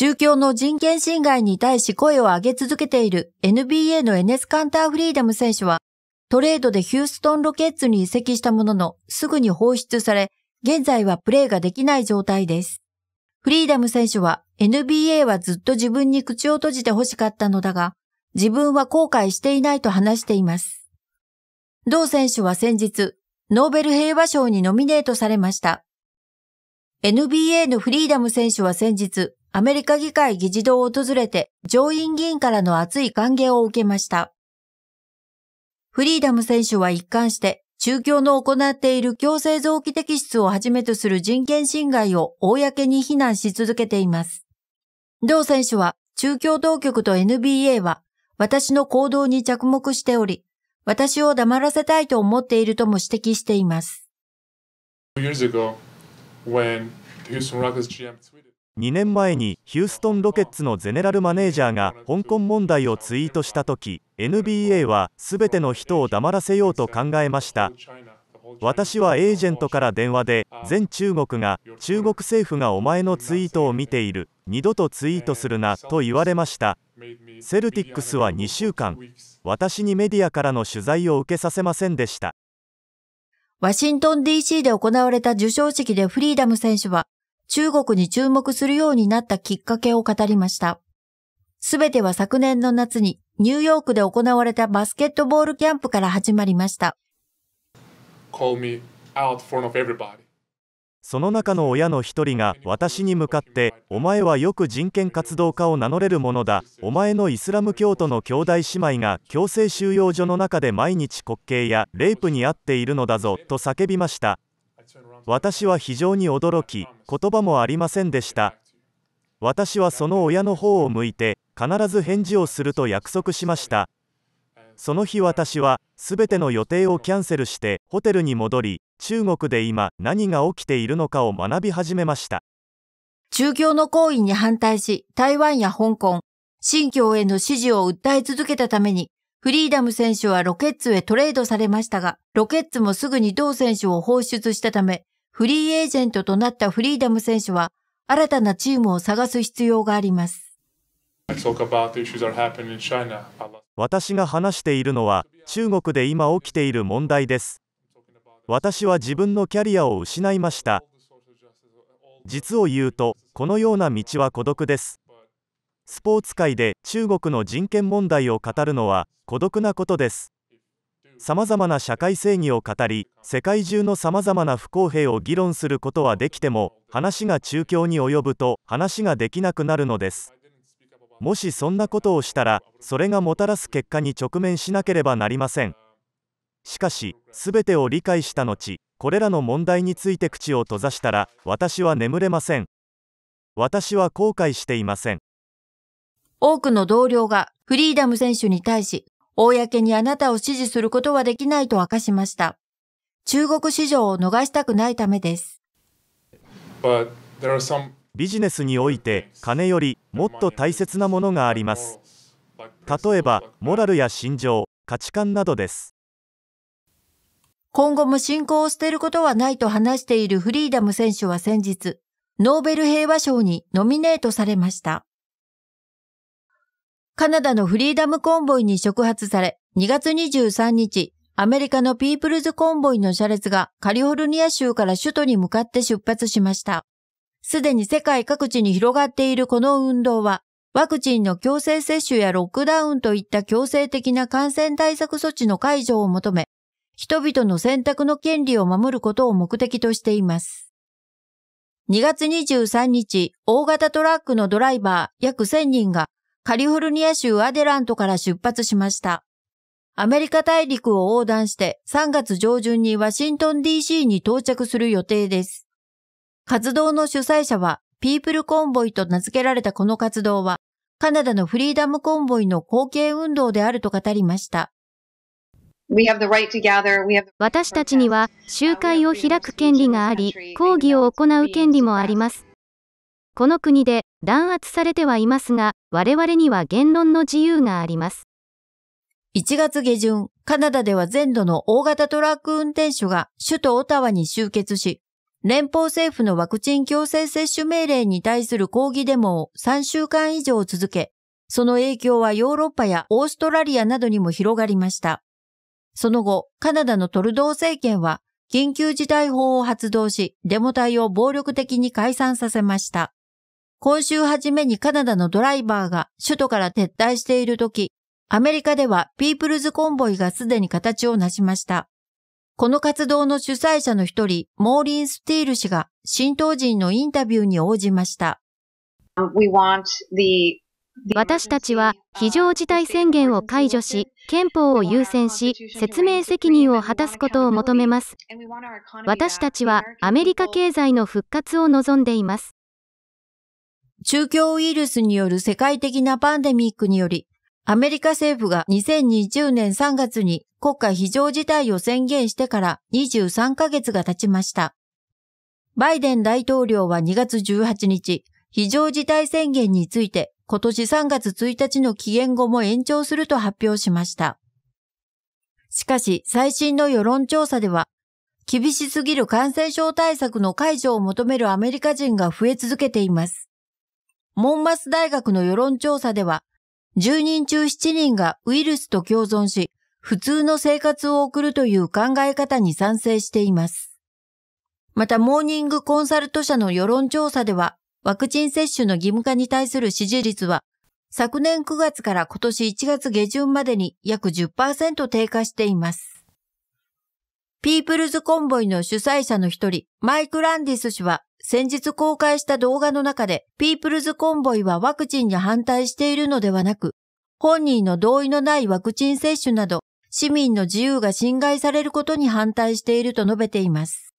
中共の人権侵害に対し声を上げ続けている NBA のエネス・カンター・フリーダム選手は、トレードでヒューストン・ロケッツに移籍したものの、すぐに放出され、現在はプレーができない状態です。フリーダム選手は、NBA はずっと自分に口を閉じて欲しかったのだが、自分は後悔していないと話しています。同選手は先日、ノーベル平和賞にノミネートされました。NBA のフリーダム選手は先日、アメリカ議会議事堂を訪れて上院議員からの熱い歓迎を受けました。フリーダム選手は一貫して中共の行っている強制臓器摘出をはじめとする人権侵害を公に非難し続けています。同選手は中共当局と NBA は私の行動に着目しており、私を黙らせたいと思っているとも指摘しています。2年前にヒューストン・ロケッツのゼネラルマネージャーが香港問題をツイートした時 NBA は全ての人を黙らせようと考えました私はエージェントから電話で全中国が中国政府がお前のツイートを見ている二度とツイートするなと言われましたセルティックスは2週間私にメディアからの取材を受けさせませんでしたワシントン DC で行われた授賞式でフリーダム選手は中国に注目するようになったきっかけを語りました。すべては昨年の夏にニューヨークで行われたバスケットボールキャンプから始まりました。その中の親の一人が私に向かって、お前はよく人権活動家を名乗れるものだ、お前のイスラム教徒の兄弟姉妹が強制収容所の中で毎日滑稽やレイプに遭っているのだぞと叫びました。私は非常に驚き言葉もありませんでした私はその親の方を向いて必ず返事をすると約束しましたその日私は全ての予定をキャンセルしてホテルに戻り中国で今何が起きているのかを学び始めました中共の行為に反対し台湾や香港新疆への支持を訴え続けたためにフリーダム選手はロケッツへトレードされましたが、ロケッツもすぐに同選手を放出したため、フリーエージェントとなったフリーダム選手は、新たなチームを探す必要があります。私が話しているのは、中国で今起きている問題です。私は自分のキャリアを失いました。実を言うと、このような道は孤独です。スポーツ界で中国の人権問題を語るのは孤独なことです。さまざまな社会正義を語り世界中のさまざまな不公平を議論することはできても話が中共に及ぶと話ができなくなるのですもしそんなことをしたらそれがもたらす結果に直面しなければなりませんしかし全てを理解した後これらの問題について口を閉ざしたら私は眠れません私は後悔していません多くの同僚がフリーダム選手に対し公にあなたを支持することはできないと明かしました。中国市場を逃したくないためです。ビジネスにおいて金よりもっと大切なものがあります。例えば、モラルや心情、価値観などです。今後も信仰を捨てることはないと話しているフリーダム選手は先日、ノーベル平和賞にノミネートされました。カナダのフリーダムコンボイに触発され、2月23日、アメリカのピープルズコンボイの車列がカリフォルニア州から首都に向かって出発しました。すでに世界各地に広がっているこの運動は、ワクチンの強制接種やロックダウンといった強制的な感染対策措置の解除を求め、人々の選択の権利を守ることを目的としています。2月23日、大型トラックのドライバー約1000人がカリフォルニア州アデラントから出発しました。アメリカ大陸を横断して3月上旬にワシントン DC に到着する予定です。活動の主催者はピープルコンボイと名付けられたこの活動はカナダのフリーダムコンボイの後継運動であると語りました。私たちには集会を開く権利があり、抗議を行う権利もあります。この国で弾圧されてはいますが、我々には言論の自由があります。1月下旬、カナダでは全土の大型トラック運転手が首都オタワに集結し、連邦政府のワクチン強制接種命令に対する抗議デモを3週間以上続け、その影響はヨーロッパやオーストラリアなどにも広がりました。その後、カナダのトルドー政権は緊急事態法を発動し、デモ隊を暴力的に解散させました。今週初めにカナダのドライバーが首都から撤退している時、アメリカではピープルズコンボイがすでに形を成しました。この活動の主催者の一人、モーリン・スティール氏が新東人のインタビューに応じました。私たちは非常事態宣言を解除し、憲法を優先し、説明責任を果たすことを求めます。私たちはアメリカ経済の復活を望んでいます。中共ウイルスによる世界的なパンデミックにより、アメリカ政府が2020年3月に国家非常事態を宣言してから23ヶ月が経ちました。バイデン大統領は2月18日、非常事態宣言について今年3月1日の期限後も延長すると発表しました。しかし、最新の世論調査では、厳しすぎる感染症対策の解除を求めるアメリカ人が増え続けています。モンマス大学の世論調査では、10人中7人がウイルスと共存し、普通の生活を送るという考え方に賛成しています。また、モーニングコンサルト社の世論調査では、ワクチン接種の義務化に対する支持率は、昨年9月から今年1月下旬までに約10%低下しています。ピープルズコンボイの主催者の一人、マイク・ランディス氏は、先日公開した動画の中で、ピープルズコンボイはワクチンに反対しているのではなく、本人の同意のないワクチン接種など、市民の自由が侵害されることに反対していると述べています。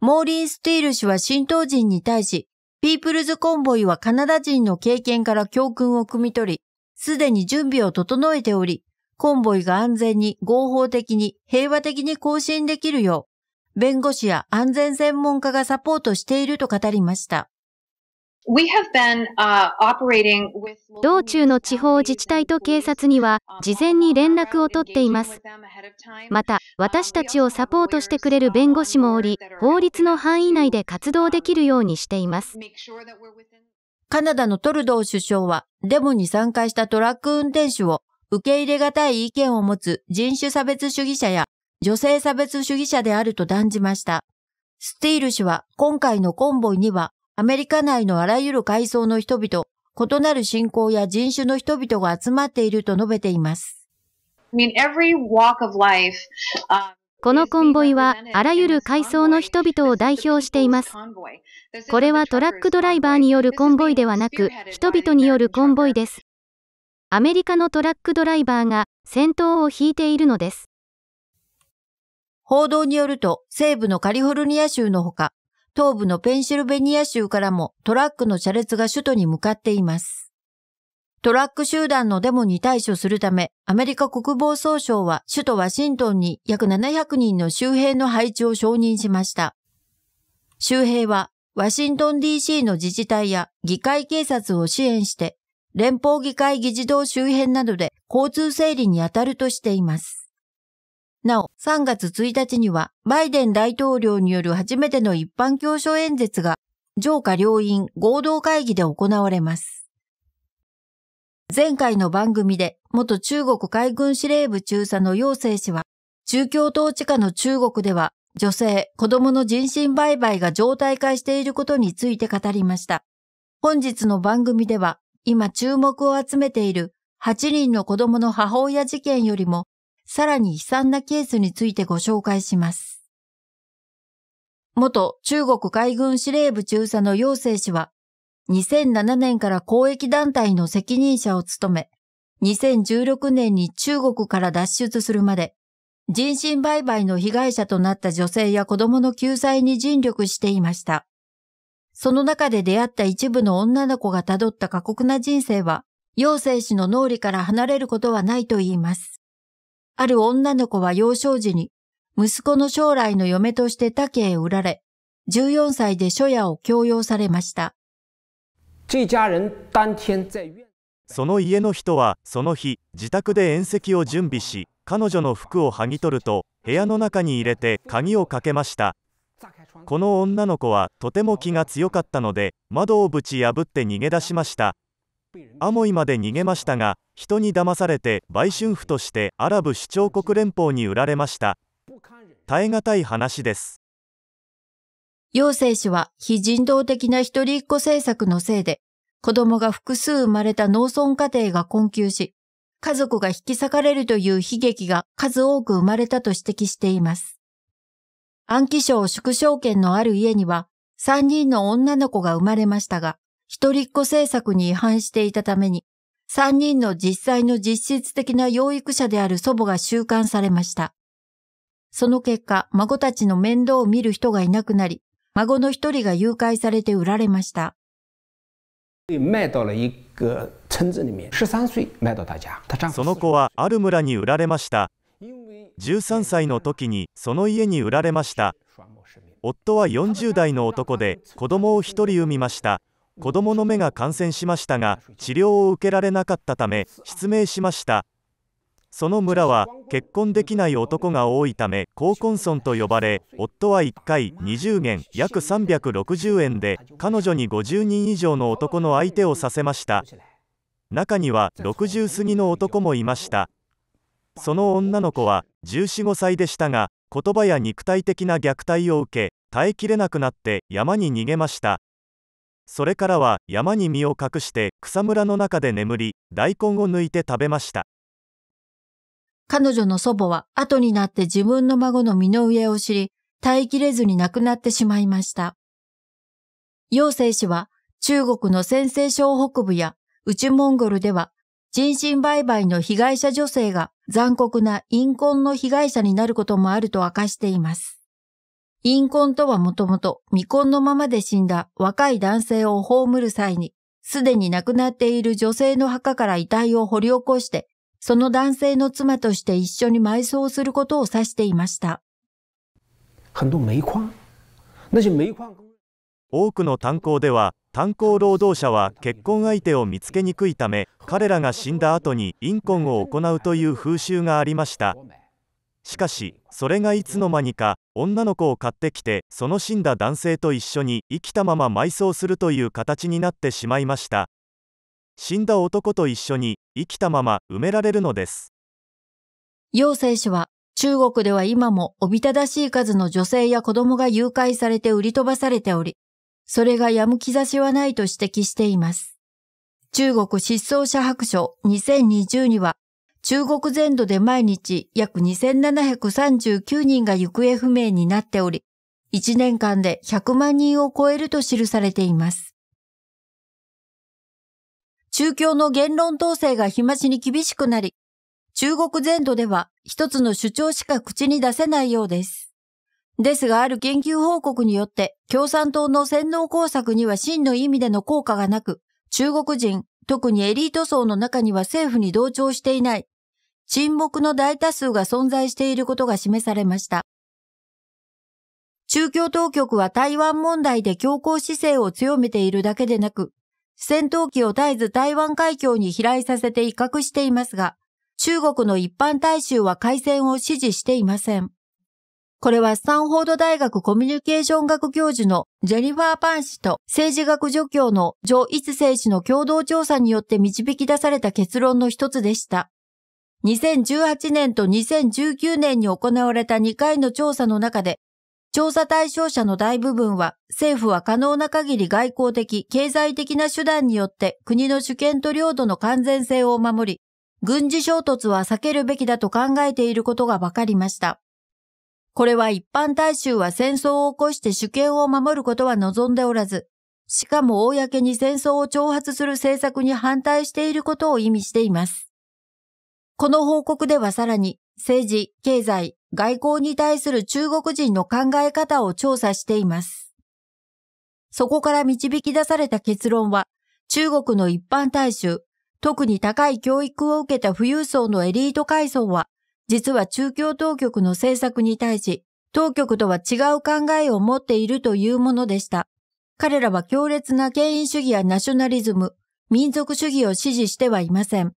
モーリー・スティール氏は新党人に対し、ピープルズコンボイはカナダ人の経験から教訓を汲み取り、すでに準備を整えており、コンボイが安全に合法的に平和的に更新できるよう、弁護士や安全専門家がサポートしていると語りました。道中の地方自治体と警察には事前に連絡を取っています。また、私たちをサポートしてくれる弁護士もおり、法律の範囲内で活動できるようにしています。カナダのトルドー首相は、デモに参加したトラック運転手を受け入れがたい意見を持つ人種差別主義者や女性差別主義者であると断じました。スティール氏は今回のコンボイにはアメリカ内のあらゆる階層の人々、異なる信仰や人種の人々が集まっていると述べています。このコンボイはあらゆる階層の人々を代表しています。これはトラックドライバーによるコンボイではなく、人々によるコンボイです。アメリカのトラックドライバーが先頭を引いているのです。報道によると、西部のカリフォルニア州のほか、東部のペンシルベニア州からもトラックの車列が首都に向かっています。トラック集団のデモに対処するため、アメリカ国防総省は首都ワシントンに約700人の周兵の配置を承認しました。周兵は、ワシントン DC の自治体や議会警察を支援して連邦議会議事堂周辺などで交通整理に当たるとしています。なお、3月1日には、バイデン大統領による初めての一般教書演説が、上下両院合同会議で行われます。前回の番組で、元中国海軍司令部中佐の陽生氏は、中共統治下の中国では、女性、子供の人身売買が常態化していることについて語りました。本日の番組では、今注目を集めている8人の子供の母親事件よりもさらに悲惨なケースについてご紹介します。元中国海軍司令部中佐の陽生氏は2007年から公益団体の責任者を務め、2016年に中国から脱出するまで、人身売買の被害者となった女性や子供の救済に尽力していました。その中で出会った一部の女の子が辿った過酷な人生は、妖精氏の脳裏から離れることはないと言います。ある女の子は幼少時に、息子の将来の嫁として他家へ売られ、14歳で初夜を強要されました。その家の人はその日自宅で宴席を準備し彼女の服を剥ぎ取ると部屋の中に入れて鍵をかけましたこの女の子はとても気が強かったので窓をぶち破って逃げ出しましたアモイまで逃げましたが人に騙されて売春婦としてアラブ首長国連邦に売られました耐え難い話です陽性氏は非人道的な一人っ子政策のせいで子供が複数生まれた農村家庭が困窮し家族が引き裂かれるという悲劇が数多く生まれたと指摘しています暗記症縮小権のある家には、3人の女の子が生まれましたが、一人っ子政策に違反していたために、3人の実際の実質的な養育者である祖母が収監されました。その結果、孫たちの面倒を見る人がいなくなり、孫の一人が誘拐されて売られました。その子はある村に売られました。13歳の時にその家に売られました夫は40代の男で子供を1人産みました子供の目が感染しましたが治療を受けられなかったため失明しましたその村は結婚できない男が多いため高婚村と呼ばれ夫は1回20元約360円で彼女に50人以上の男の相手をさせました中には60過ぎの男もいましたその女の子は1415歳でしたが言葉や肉体的な虐待を受け耐えきれなくなって山に逃げましたそれからは山に身を隠して草むらの中で眠り大根を抜いて食べました彼女の祖母は後になって自分の孫の身の上を知り耐えきれずに亡くなってしまいました陽生氏は中国の陝西省北部や内モンゴルでは人身売買の被害者女性が残酷な陰婚の被害者になることもあると明かしています。陰婚とはもともと未婚のままで死んだ若い男性を葬る際に、すでに亡くなっている女性の墓から遺体を掘り起こして、その男性の妻として一緒に埋葬することを指していました。多くの炭鉱では、炭鉱労働者は結婚相手を見つけにくいため彼らが死んだ後にコ婚を行うという風習がありましたしかしそれがいつの間にか女の子を買ってきてその死んだ男性と一緒に生きたまま埋葬するという形になってしまいました死んだ男と一緒に生きたまま埋められるのです陽性氏は中国では今もおびただしい数の女性や子供が誘拐されて売り飛ばされておりそれがやむ兆しはないと指摘しています。中国失踪者白書2020には、中国全土で毎日約2739人が行方不明になっており、1年間で100万人を超えると記されています。中共の言論統制が日増しに厳しくなり、中国全土では一つの主張しか口に出せないようです。ですがある研究報告によって共産党の洗脳工作には真の意味での効果がなく、中国人、特にエリート層の中には政府に同調していない、沈黙の大多数が存在していることが示されました。中共当局は台湾問題で強硬姿勢を強めているだけでなく、戦闘機を絶えず台湾海峡に飛来させて威嚇していますが、中国の一般大衆は開戦を支持していません。これはスタンフォード大学コミュニケーション学教授のジェニファー・パン氏と政治学助教のジョ・イツ聖氏の共同調査によって導き出された結論の一つでした。2018年と2019年に行われた2回の調査の中で、調査対象者の大部分は政府は可能な限り外交的、経済的な手段によって国の主権と領土の完全性を守り、軍事衝突は避けるべきだと考えていることが分かりました。これは一般大衆は戦争を起こして主権を守ることは望んでおらず、しかも公に戦争を挑発する政策に反対していることを意味しています。この報告ではさらに、政治、経済、外交に対する中国人の考え方を調査しています。そこから導き出された結論は、中国の一般大衆、特に高い教育を受けた富裕層のエリート階層は、実は中共当局の政策に対し、当局とは違う考えを持っているというものでした。彼らは強烈な権威主義やナショナリズム、民族主義を支持してはいません。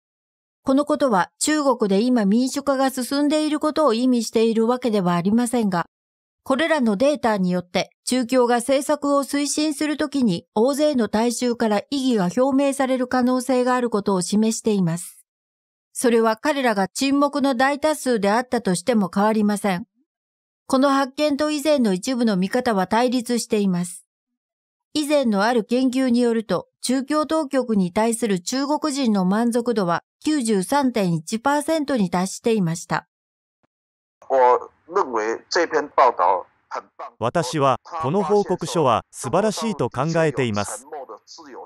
このことは中国で今民主化が進んでいることを意味しているわけではありませんが、これらのデータによって中共が政策を推進するときに大勢の大衆から意義が表明される可能性があることを示しています。それは彼らが沈黙の大多数であったとしても変わりません。この発見と以前の一部の見方は対立しています。以前のある研究によると、中共当局に対する中国人の満足度は93.1%に達していました。私はこの報告書は素晴らしいと考えています。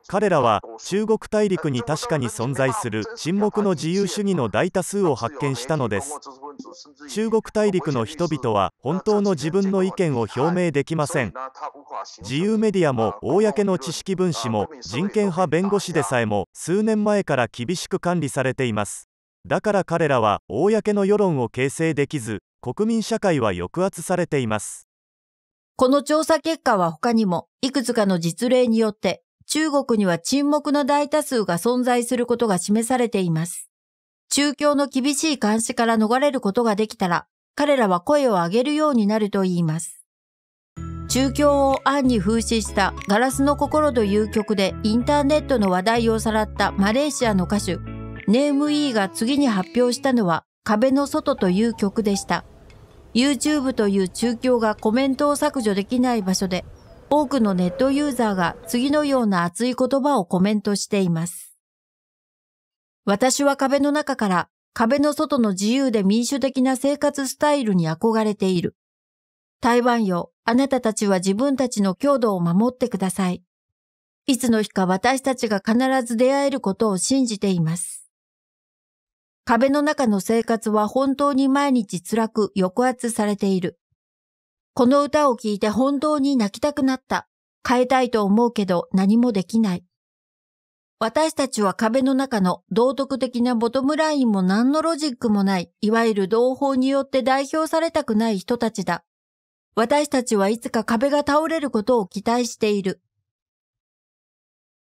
彼らは中国大陸に確かに存在する沈黙の自由主義の大多数を発見したのです中国大陸の人々は本当の自分の意見を表明できません自由メディアも公の知識分子も人権派弁護士でさえも数年前から厳しく管理されていますだから彼らは公の世論を形成できず国民社会は抑圧されていますこの調査結果は他にもいくつかの実例によって中国には沈黙の大多数が存在することが示されています。中共の厳しい監視から逃れることができたら、彼らは声を上げるようになると言います。中共を暗に風刺したガラスの心という曲でインターネットの話題をさらったマレーシアの歌手、ネーム E が次に発表したのは壁の外という曲でした。YouTube という中共がコメントを削除できない場所で多くのネットユーザーが次のような熱い言葉をコメントしています。私は壁の中から壁の外の自由で民主的な生活スタイルに憧れている。台湾よ、あなたたちは自分たちの強度を守ってください。いつの日か私たちが必ず出会えることを信じています。壁の中の生活は本当に毎日辛く抑圧されている。この歌を聴いて本当に泣きたくなった。変えたいと思うけど何もできない。私たちは壁の中の道徳的なボトムラインも何のロジックもない、いわゆる同胞によって代表されたくない人たちだ。私たちはいつか壁が倒れることを期待している。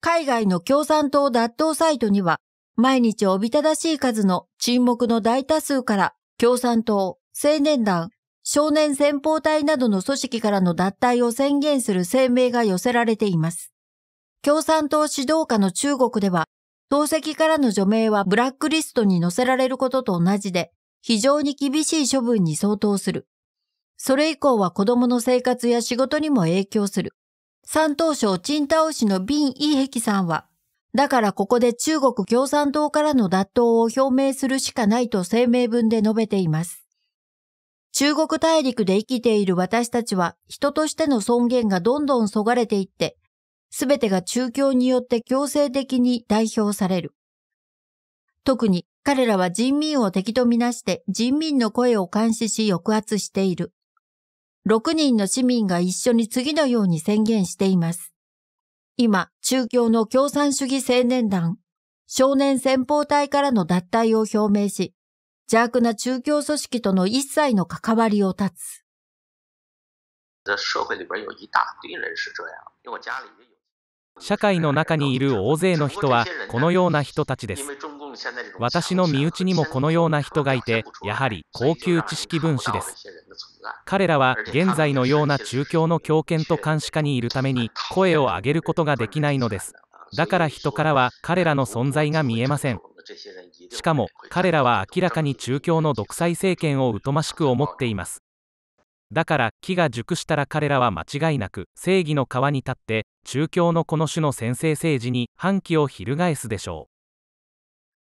海外の共産党脱党サイトには、毎日おびただしい数の沈黙の大多数から共産党、青年団、少年先方隊などの組織からの脱退を宣言する声明が寄せられています。共産党指導下の中国では、党籍からの除名はブラックリストに載せられることと同じで、非常に厳しい処分に相当する。それ以降は子供の生活や仕事にも影響する。山東省陳倒氏のビン・イヘキさんは、だからここで中国共産党からの脱党を表明するしかないと声明文で述べています。中国大陸で生きている私たちは人としての尊厳がどんどんそがれていって、すべてが中共によって強制的に代表される。特に彼らは人民を敵とみなして人民の声を監視し抑圧している。6人の市民が一緒に次のように宣言しています。今、中共の共産主義青年団、少年先方隊からの脱退を表明し、邪悪な中共組織との一切の関わりを断つ。社会の中にいる大勢の人はこのような人たちです。私の身内にもこのような人がいて、やはり高級知識分子です。彼らは現在のような中共の強権と監視下にいるために声を上げることができないのです。だから人からは彼らの存在が見えません。しかも彼らは明らかに中共の独裁政権を疎ましく思っていますだから木が熟したら彼らは間違いなく正義の川に立って中共のこの種の専制政治に反旗を翻すでしょう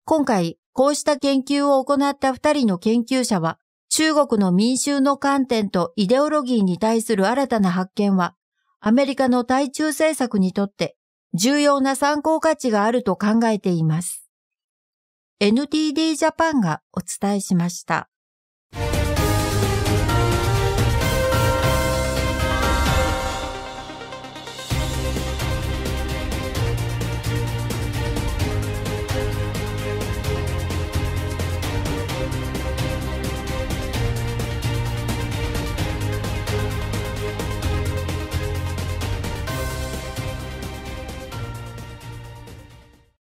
今回こうした研究を行った2人の研究者は中国の民衆の観点とイデオロギーに対する新たな発見はアメリカの対中政策にとって重要な参考価値があると考えています。NTD ジャパンがお伝えしました。